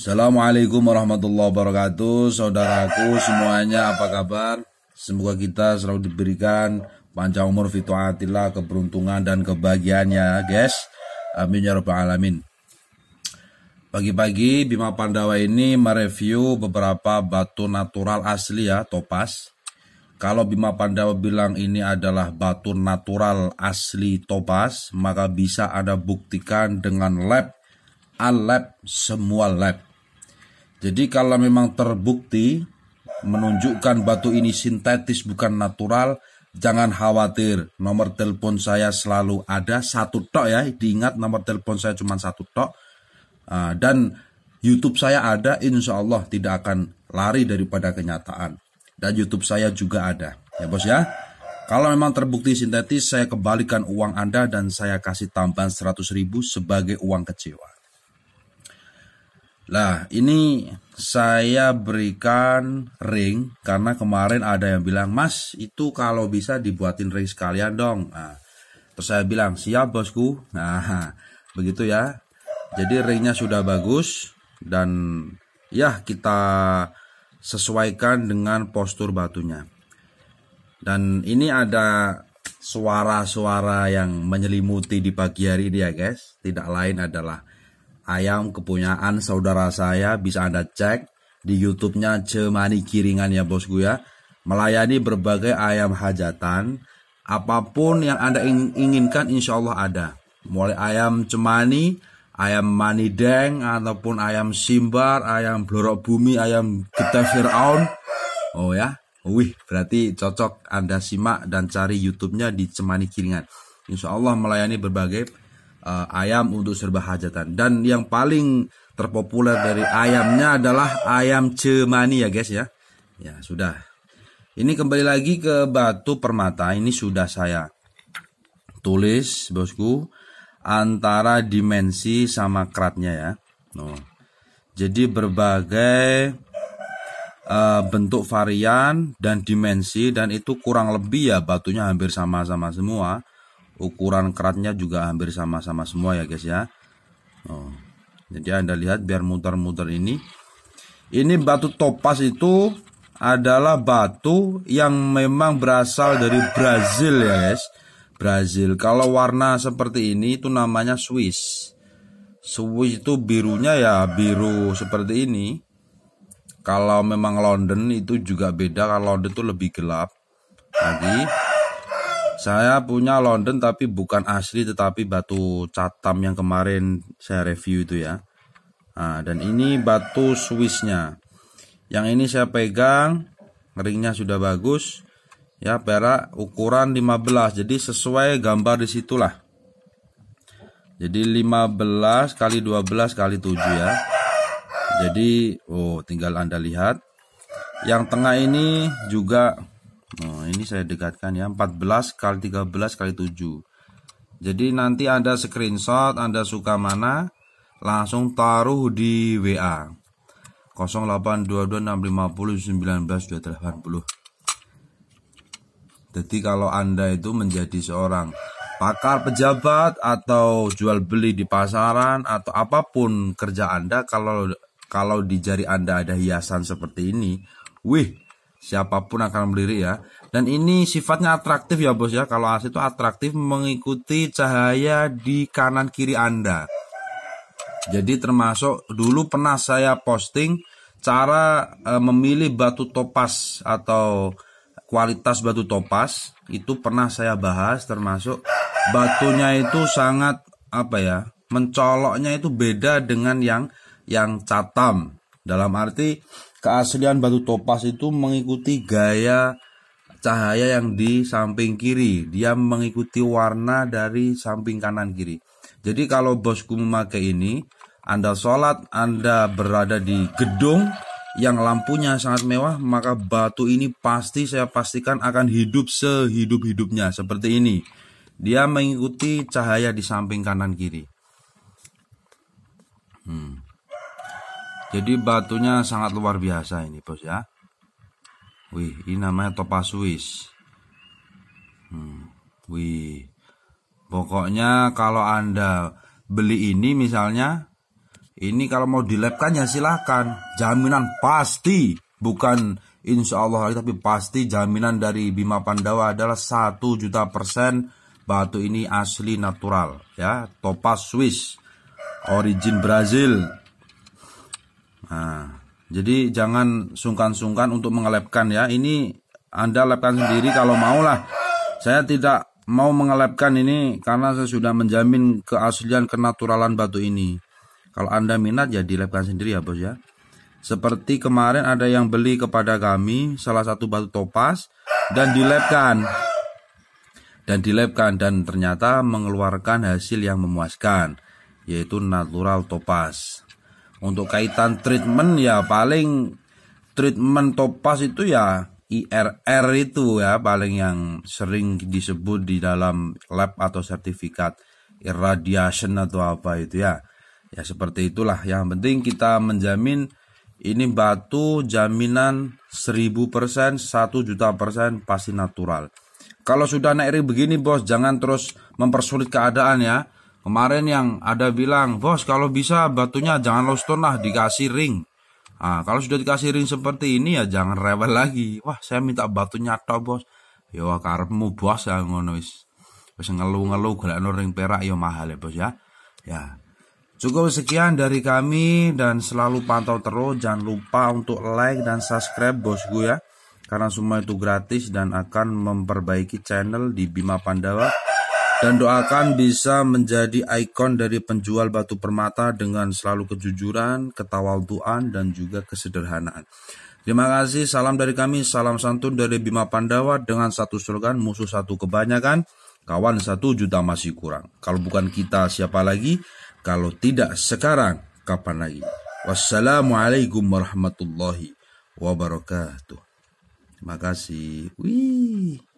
Assalamualaikum warahmatullahi wabarakatuh Saudaraku semuanya apa kabar? Semoga kita selalu diberikan panjang umur fitoatillah keberuntungan dan kebahagiaannya guys Amin ya rabbal alamin Pagi-pagi Bima Pandawa ini mereview beberapa batu natural asli ya topas kalau Bima Pandawa bilang ini adalah batu natural asli topas, maka bisa ada buktikan dengan lab, al-lab, semua lab. Jadi kalau memang terbukti menunjukkan batu ini sintetis bukan natural, jangan khawatir. Nomor telepon saya selalu ada satu tok ya, diingat nomor telepon saya cuma satu tok. Ah, dan YouTube saya ada, insya Allah tidak akan lari daripada kenyataan. Dan YouTube saya juga ada, ya bos ya. Kalau memang terbukti sintetis, saya kembalikan uang Anda dan saya kasih tambahan 100 ribu sebagai uang kecewa. Lah, ini saya berikan ring karena kemarin ada yang bilang, "Mas, itu kalau bisa dibuatin ring sekalian dong." Nah, terus saya bilang, "Siap, Bosku." Nah, begitu ya. Jadi ringnya sudah bagus dan ya kita sesuaikan dengan postur batunya. Dan ini ada suara-suara yang menyelimuti di pagi hari ini ya guys. Tidak lain adalah ayam kepunyaan saudara saya bisa Anda cek di YouTube-nya Cemani Kiringan ya bosku ya. Melayani berbagai ayam hajatan, apapun yang Anda inginkan insya Allah ada. Mulai ayam cemani, ayam manideng, ataupun ayam simbar, ayam blorok bumi, ayam kita Fir'aun. Oh ya, wih berarti cocok Anda simak dan cari YouTube-nya di Cemani Kiringan. Insya Allah melayani berbagai uh, ayam untuk serba hajatan dan yang paling terpopuler dari ayamnya adalah ayam cemani ya guys ya ya sudah ini kembali lagi ke batu permata ini sudah saya tulis bosku antara dimensi sama kratnya ya no. jadi berbagai uh, bentuk varian dan dimensi dan itu kurang lebih ya batunya hampir sama-sama semua ukuran keratnya juga hampir sama-sama semua ya guys ya oh. jadi anda lihat biar muter-muter ini ini batu topas itu adalah batu yang memang berasal dari Brazil ya guys Brazil kalau warna seperti ini itu namanya Swiss Swiss itu birunya ya biru seperti ini kalau memang London itu juga beda kalau London itu lebih gelap lagi saya punya London tapi bukan asli tetapi batu catam yang kemarin saya review itu ya. Nah, dan ini batu Swissnya. Yang ini saya pegang, ringnya sudah bagus. Ya, perak ukuran 15. Jadi sesuai gambar disitulah. Jadi 15 kali 12 kali 7 ya. Jadi, oh tinggal Anda lihat. Yang tengah ini juga Nah, ini saya dekatkan ya 14 kali 13 kali 7 Jadi nanti Anda screenshot Anda suka mana Langsung taruh di WA 08226501980 Jadi kalau Anda itu menjadi seorang pakar pejabat atau jual beli di pasaran atau apapun kerja Anda kalau kalau di jari Anda ada hiasan seperti ini, wih, siapapun akan melirik ya. Dan ini sifatnya atraktif ya bos ya. Kalau AC itu atraktif mengikuti cahaya di kanan kiri Anda. Jadi termasuk dulu pernah saya posting cara e, memilih batu topas atau kualitas batu topas itu pernah saya bahas termasuk batunya itu sangat apa ya mencoloknya itu beda dengan yang yang catam dalam arti keaslian batu topas itu mengikuti gaya cahaya yang di samping kiri. Dia mengikuti warna dari samping kanan kiri. Jadi kalau bosku memakai ini, Anda sholat, Anda berada di gedung yang lampunya sangat mewah, maka batu ini pasti saya pastikan akan hidup sehidup-hidupnya seperti ini. Dia mengikuti cahaya di samping kanan kiri. Hmm. Jadi batunya sangat luar biasa ini bos ya. Wih, ini namanya topaz Swiss. Hmm, wih, pokoknya kalau anda beli ini misalnya, ini kalau mau dilepkan ya silahkan, jaminan pasti, bukan insya Allah tapi pasti jaminan dari Bima Pandawa adalah satu juta persen batu ini asli natural ya, topaz Swiss, origin Brazil, Nah, jadi jangan sungkan-sungkan untuk mengelepkan ya. Ini Anda lepkan sendiri kalau maulah. Saya tidak mau mengelepkan ini karena saya sudah menjamin keaslian kenaturalan batu ini. Kalau Anda minat ya dilepkan sendiri ya bos ya. Seperti kemarin ada yang beli kepada kami salah satu batu topas dan dilepkan. Dan dilepkan dan ternyata mengeluarkan hasil yang memuaskan yaitu natural topas. Untuk kaitan treatment ya paling treatment topas itu ya IRR itu ya paling yang sering disebut di dalam lab atau sertifikat irradiation atau apa itu ya. Ya seperti itulah yang penting kita menjamin ini batu jaminan 1000% 1 juta persen pasti natural. Kalau sudah naik begini bos jangan terus mempersulit keadaan ya Kemarin yang ada bilang, bos kalau bisa batunya jangan stone lah dikasih ring. Nah, kalau sudah dikasih ring seperti ini ya jangan rewel lagi. Wah saya minta batunya toh bos. Ya wah karepmu bos ya ngono wis. Wis ngeluh-ngeluh golekno ring perak ya mahal ya bos ya. Ya. Cukup sekian dari kami dan selalu pantau terus. Jangan lupa untuk like dan subscribe bosku ya. Karena semua itu gratis dan akan memperbaiki channel di Bima Pandawa dan doakan bisa menjadi ikon dari penjual batu permata dengan selalu kejujuran, ketawaduan, dan juga kesederhanaan. Terima kasih, salam dari kami, salam santun dari Bima Pandawa dengan satu slogan musuh satu kebanyakan, kawan satu juta masih kurang. Kalau bukan kita siapa lagi? Kalau tidak sekarang, kapan lagi? Wassalamualaikum warahmatullahi wabarakatuh. Terima kasih. Wih.